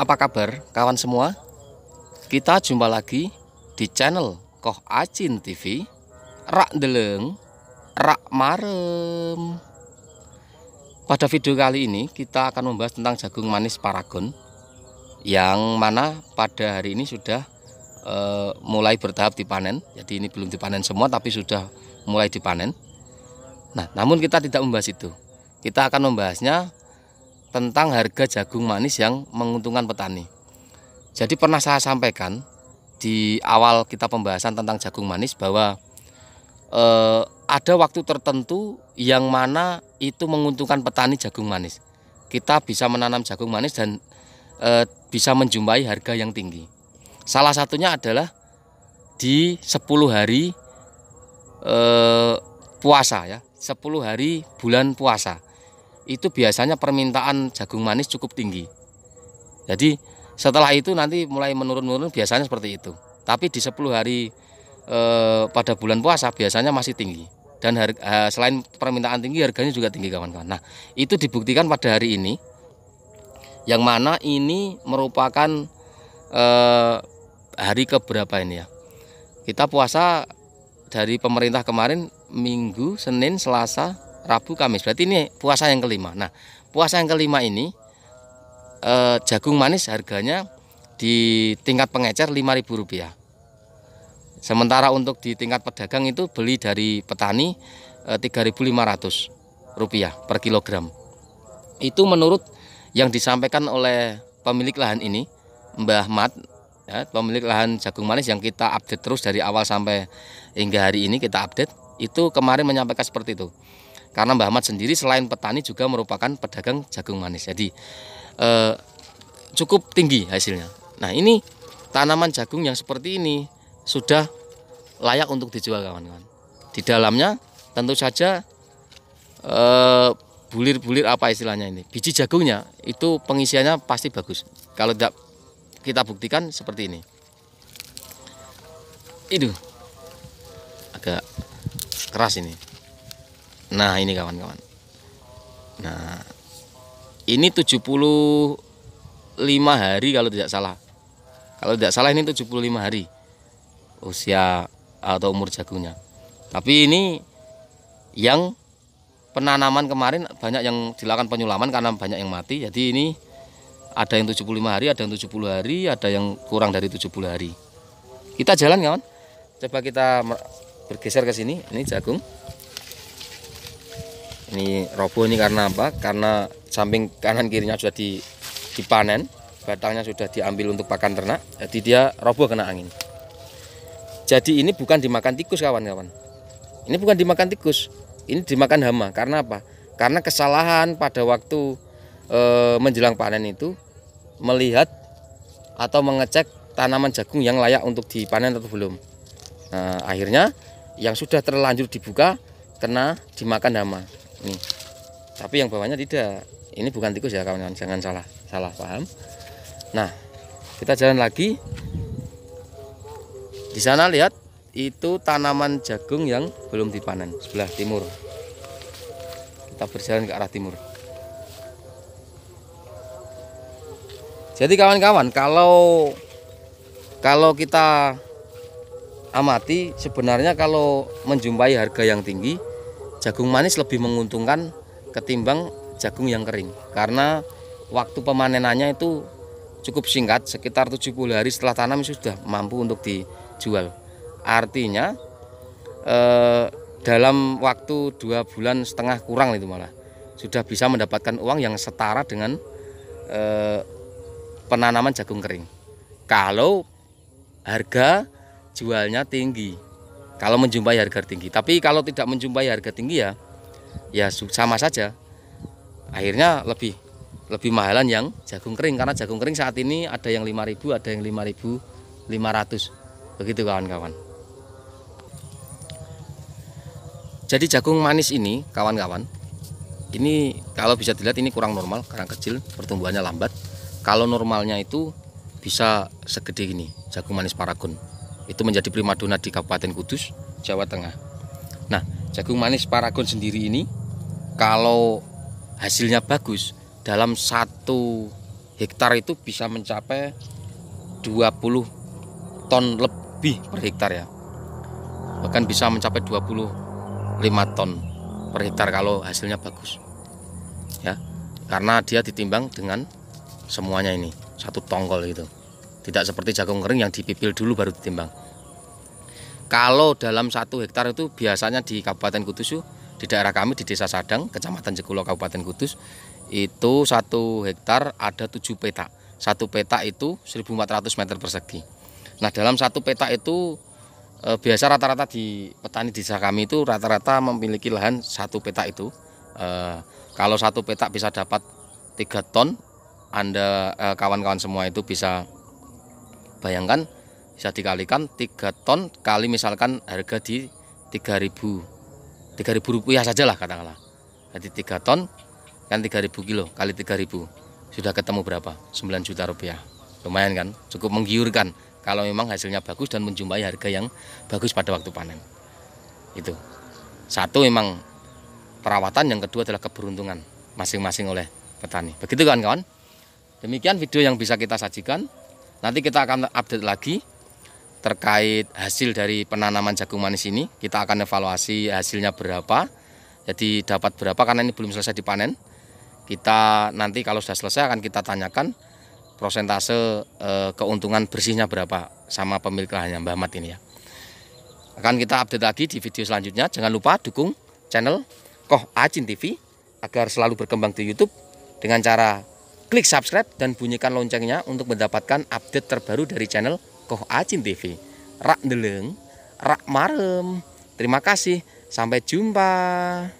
Apa kabar kawan semua? Kita jumpa lagi di channel Koh Acin TV Rak Deleng Rak Marem Pada video kali ini kita akan membahas tentang jagung manis paragon Yang mana pada hari ini sudah e, mulai bertahap dipanen Jadi ini belum dipanen semua tapi sudah mulai dipanen Nah namun kita tidak membahas itu Kita akan membahasnya tentang harga jagung manis yang menguntungkan petani. Jadi pernah saya sampaikan di awal kita pembahasan tentang jagung manis bahwa eh, ada waktu tertentu yang mana itu menguntungkan petani jagung manis. Kita bisa menanam jagung manis dan eh, bisa menjumpai harga yang tinggi. Salah satunya adalah di 10 hari eh, puasa ya, 10 hari bulan puasa itu biasanya permintaan jagung manis cukup tinggi. Jadi setelah itu nanti mulai menurun-menurun biasanya seperti itu. Tapi di 10 hari e, pada bulan puasa biasanya masih tinggi. Dan harga, eh, selain permintaan tinggi harganya juga tinggi kawan-kawan. Nah itu dibuktikan pada hari ini. Yang mana ini merupakan e, hari keberapa ini ya. Kita puasa dari pemerintah kemarin Minggu, Senin, Selasa, Rabu, Kamis. Berarti ini puasa yang kelima. Nah, puasa yang kelima ini eh, jagung manis harganya di tingkat pengecer Rp5.000. Sementara untuk di tingkat pedagang itu beli dari petani Rp3.500 eh, per kilogram. Itu menurut yang disampaikan oleh pemilik lahan ini, Mbah Mat, ya, pemilik lahan jagung manis yang kita update terus dari awal sampai hingga hari ini kita update, itu kemarin menyampaikan seperti itu. Karena Mbah Ahmad sendiri selain petani juga merupakan pedagang jagung manis. Jadi eh, cukup tinggi hasilnya. Nah ini tanaman jagung yang seperti ini sudah layak untuk dijual kawan-kawan. Di dalamnya tentu saja eh, bulir-bulir eh, apa istilahnya ini biji jagungnya itu pengisiannya pasti bagus. Kalau tidak kita buktikan seperti ini. Itu agak keras ini. Nah, ini kawan-kawan. Nah, ini 75 hari kalau tidak salah. Kalau tidak salah ini 75 hari usia atau umur jagungnya. Tapi ini yang penanaman kemarin banyak yang dilakukan penyulaman karena banyak yang mati. Jadi ini ada yang 75 hari, ada yang 70 hari, ada yang kurang dari 70 hari. Kita jalan kawan. Coba kita bergeser ke sini. Ini jagung ini roboh ini karena apa karena samping kanan kirinya sudah dipanen batangnya sudah diambil untuk pakan ternak jadi dia roboh kena angin jadi ini bukan dimakan tikus kawan-kawan ini bukan dimakan tikus ini dimakan hama karena apa karena kesalahan pada waktu e, menjelang panen itu melihat atau mengecek tanaman jagung yang layak untuk dipanen atau belum nah, akhirnya yang sudah terlanjur dibuka kena dimakan hama ini tapi yang bawahnya tidak ini bukan tikus ya kawan-kawan jangan salah salah paham nah kita jalan lagi di sana lihat itu tanaman jagung yang belum dipanen sebelah timur kita berjalan ke arah timur jadi kawan-kawan kalau kalau kita amati sebenarnya kalau menjumpai harga yang tinggi jagung manis lebih menguntungkan ketimbang jagung yang kering karena waktu pemanenannya itu cukup singkat sekitar 70 hari setelah tanam sudah mampu untuk dijual artinya eh, dalam waktu dua bulan setengah kurang itu malah sudah bisa mendapatkan uang yang setara dengan eh, penanaman jagung kering kalau harga jualnya tinggi kalau menjumpai harga tinggi. Tapi kalau tidak menjumpai harga tinggi ya ya sama saja. Akhirnya lebih lebih mahalan yang jagung kering karena jagung kering saat ini ada yang 5.000, ada yang 5.500. Begitu kawan-kawan. Jadi jagung manis ini kawan-kawan ini kalau bisa dilihat ini kurang normal kurang kecil pertumbuhannya lambat kalau normalnya itu bisa segede ini jagung manis paragon itu menjadi primadona di Kabupaten Kudus, Jawa Tengah. Nah, jagung manis paragon sendiri ini kalau hasilnya bagus dalam satu hektar itu bisa mencapai 20 ton lebih per hektar ya. Bahkan bisa mencapai 25 ton per hektar kalau hasilnya bagus. Ya. Karena dia ditimbang dengan semuanya ini, satu tonggol itu. Tidak seperti jagung kering yang dipipil dulu baru ditimbang. Kalau dalam satu hektar itu biasanya di Kabupaten Kudus di daerah kami di Desa Sadang, Kecamatan Jekulo Kabupaten Kudus itu satu hektar ada tujuh petak Satu petak itu 1.400 meter persegi. Nah dalam satu petak itu e, biasa rata-rata di petani desa kami itu rata-rata memiliki lahan satu petak itu. E, kalau satu petak bisa dapat tiga ton, anda eh, kawan-kawan e, semua itu bisa bayangkan bisa dikalikan 3 ton kali misalkan harga di 3000 3000 rupiah saja lah katakanlah jadi 3 ton kan 3000 kilo kali 3000 sudah ketemu berapa 9 juta rupiah lumayan kan cukup menggiurkan kalau memang hasilnya bagus dan menjumpai harga yang bagus pada waktu panen itu satu memang perawatan yang kedua adalah keberuntungan masing-masing oleh petani begitu kan kawan demikian video yang bisa kita sajikan Nanti kita akan update lagi terkait hasil dari penanaman jagung manis ini. Kita akan evaluasi hasilnya berapa. Jadi dapat berapa karena ini belum selesai dipanen. Kita nanti kalau sudah selesai akan kita tanyakan prosentase eh, keuntungan bersihnya berapa sama pemilik lahannya Mbah Mat ini ya. Akan kita update lagi di video selanjutnya. Jangan lupa dukung channel Koh Acin TV agar selalu berkembang di YouTube dengan cara Klik subscribe dan bunyikan loncengnya untuk mendapatkan update terbaru dari channel Koh Acin TV. Rak Deleng, Rak Marem. Terima kasih, sampai jumpa.